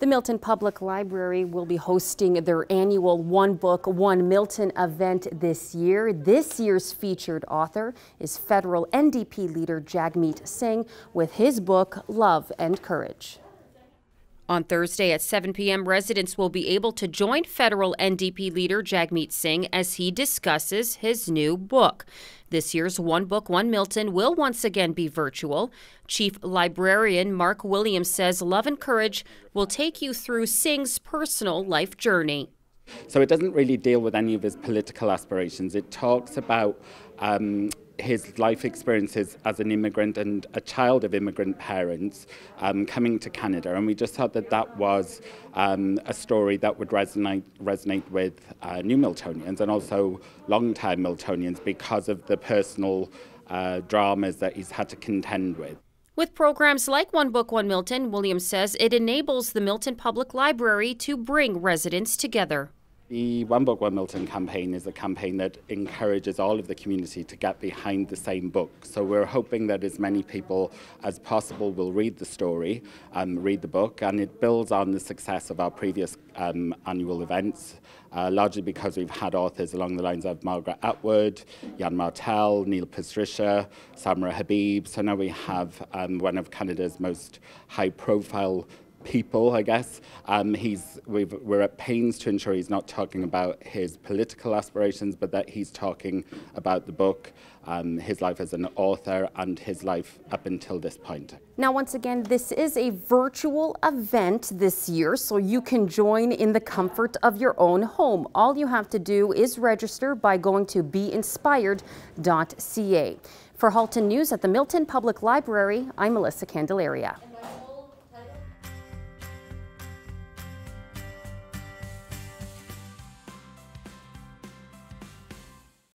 The Milton Public Library will be hosting their annual One Book, One Milton event this year. This year's featured author is federal NDP leader Jagmeet Singh with his book, Love and Courage. On Thursday at 7 p.m., residents will be able to join federal NDP leader Jagmeet Singh as he discusses his new book. This year's One Book, One Milton will once again be virtual. Chief Librarian Mark Williams says Love and Courage will take you through Singh's personal life journey. So it doesn't really deal with any of his political aspirations. It talks about um, his life experiences as an immigrant and a child of immigrant parents um, coming to Canada. And we just thought that that was um, a story that would resonate, resonate with uh, new Miltonians and also long-time Miltonians because of the personal uh, dramas that he's had to contend with. With programs like One Book, One Milton, Williams says it enables the Milton Public Library to bring residents together. The One Book, One Milton campaign is a campaign that encourages all of the community to get behind the same book. So we're hoping that as many people as possible will read the story, um, read the book, and it builds on the success of our previous um, annual events, uh, largely because we've had authors along the lines of Margaret Atwood, Jan Martel, Neil Patricia, Samra Habib. So now we have um, one of Canada's most high-profile people, I guess. Um, he's, we are at pains to ensure he's not talking about his political aspirations, but that he's talking about the book, um, his life as an author, and his life up until this point. Now, once again, this is a virtual event this year, so you can join in the comfort of your own home. All you have to do is register by going to beinspired.ca. For Halton News at the Milton Public Library, I'm Melissa Candelaria.